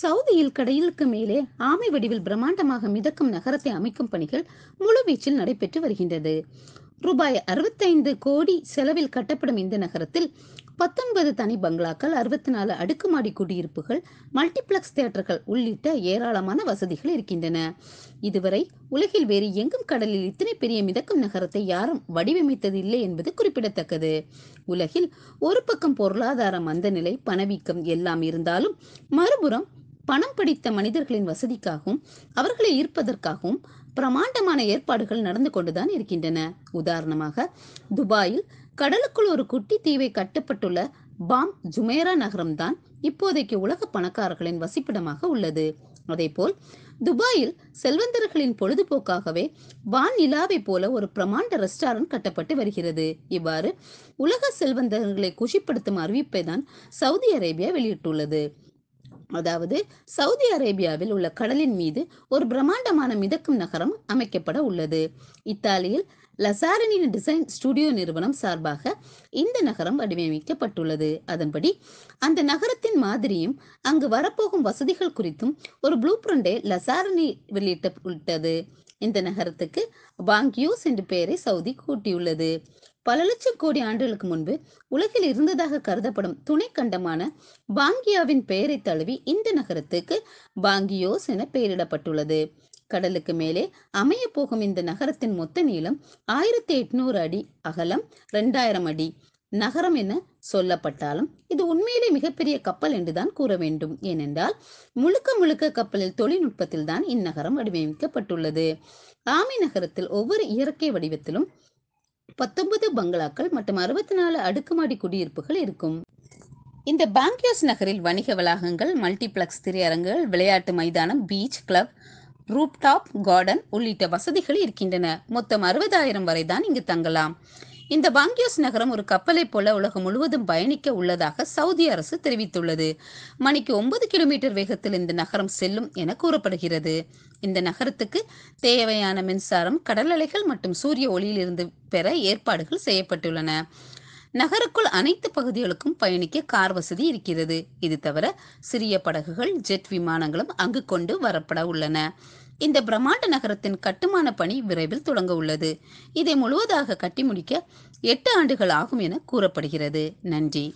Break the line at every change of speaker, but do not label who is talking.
சவுதியில் கடையிலுக்கு மேலே ஆமை வடிவில் பிரம்மாண்டமாக மிதக்கும் நகரத்தை அமைக்கும் பணிகள் முழுவீச்சில் நடைபெற்று வருகின்றது ரூபாய் அறுபத்தைந்து கோடி செலவில் கட்டப்படும் இந்த நகரத்தில் பத்தொன்பது தனி பங்களாக்கள் அறுபத்தி நாலு அடுக்குமாடி குடியிருப்புகள் மல்டிப்ளக்ஸ் தியேட்டர்கள் உள்ளிட்ட ஏராளமான வசதிகள் இருக்கின்றன இதுவரை உலகில் வேறு எங்கும் கடலில் இத்தனை பெரிய மிதக்கும் நகரத்தை யாரும் வடிவமைத்தது இல்லை என்பது குறிப்பிடத்தக்கது உலகில் ஒரு பக்கம் பொருளாதார மந்தநிலை பணவீக்கம் எல்லாம் இருந்தாலும் மறுபுறம் பணம் படித்த மனிதர்களின் வசதிக்காகவும் அவர்களை ஈர்ப்பதற்காகவும் பிரமாண்டமான ஏற்பாடுகள் நடந்து கொண்டுதான் இருக்கின்றன உதாரணமாக துபாயில் கடலுக்குள் ஒரு குட்டி தீவை கட்டப்பட்டுள்ள பாம் ஜுமேரா நகரம்தான் இப்போதைக்கு உலக பணக்காரர்களின் வசிப்பிடமாக உள்ளது அதேபோல் துபாயில் செல்வந்தர்களின் பொழுதுபோக்காகவே வான் நிலாவை போல ஒரு பிரமாண்ட ரெஸ்டாரண்ட் கட்டப்பட்டு வருகிறது இவ்வாறு உலக செல்வந்தர்களை குஷிப்படுத்தும் அறிவிப்பை தான் சவுதி அரேபியா வெளியிட்டுள்ளது அதாவது சவுதி அரேபியாவில் உள்ள கடலின் மீது ஒரு பிரம்மாண்டமான மிதக்கும் நகரம் அமைக்கப்பட உள்ளது இத்தாலியில் லசாரனின் டிசைன் ஸ்டுடியோ நிறுவனம் சார்பாக இந்த நகரம் வடிவமைக்கப்பட்டுள்ளது அதன்படி அந்த நகரத்தின் மாதிரியும் அங்கு வரப்போகும் வசதிகள் குறித்தும் ஒரு ப்ளூ பிரிண்டே லசாரணி வெளியிட்டது இந்த நகரத்துக்கு பாங்கியூஸ் என்று பெயரை சவுதி கூட்டியுள்ளது பல லட்சம் கோடி ஆண்டுகளுக்கு முன்பு உலகில் இருந்ததாக கருதப்படும் துணை கண்டமான பாங்கியாவின் பெயரை தழுவி இந்த நகரத்துக்கு பாங்கியோஸ் என பெயரிடப்பட்டுள்ளது கடலுக்கு மேலே அமைய போகும் இந்த நகரத்தின் மொத்த நீளம் ஆயிரத்தி எட்நூறு அடி அகலம் ரெண்டாயிரம் அடி நகரம் என சொல்லப்பட்டாலும் இது உண்மையிலே மிகப்பெரிய கப்பல் என்றுதான் கூற வேண்டும் ஏனென்றால் முழுக்க முழுக்க கப்பலில் தொழில்நுட்பத்தில் தான் இந்நகரம் வடிவமைக்கப்பட்டுள்ளது ஆமை நகரத்தில் ஒவ்வொரு இயற்கை வடிவத்திலும் பத்தொன்பது பங்களாக்கள் மற்றும் அறுபத்தி நாலு அடுக்குமாடி குடியிருப்புகள் இருக்கும் இந்த பாங்கியோஸ் நகரில் வணிக வளாகங்கள் மல்டிப்ளக்ஸ் திரையரங்குகள் விளையாட்டு மைதானம் பீச் கிளப் ரூப்டாப் கார்டன் உள்ளிட்ட வசதிகள் இருக்கின்றன மொத்தம் அறுபதாயிரம் வரை தான் இங்கு தங்கலாம் இந்த பாங்கியோஸ் நகரம் ஒரு கப்பலை போல உலகம் முழுவதும் பயணிக்க உள்ளதாக சவுதி அரசு தெரிவித்துள்ளது மணிக்கு ஒன்பது கிலோமீட்டர் வேகத்தில் இந்த நகரம் செல்லும் என கூறப்படுகிறது இந்த நகரத்துக்கு தேவையான மின்சாரம் கடல் அலைகள் மற்றும் சூரிய ஒளியிலிருந்து பெற ஏற்பாடுகள் செய்யப்பட்டுள்ளன நகருக்குள் அனைத்து பகுதிகளுக்கும் பயணிக்க கார் வசதி இருக்கிறது இது தவிர சிறிய படகுகள் ஜெட் விமானங்களும் அங்கு கொண்டு வரப்பட உள்ளன இந்த பிரம்மாண்ட நகரத்தின் கட்டுமான பணி விரைவில் தொடங்க உள்ளது இதை முழுவதாக கட்டி முடிக்க எட்டு ஆண்டுகள் ஆகும் என கூறப்படுகிறது நன்றி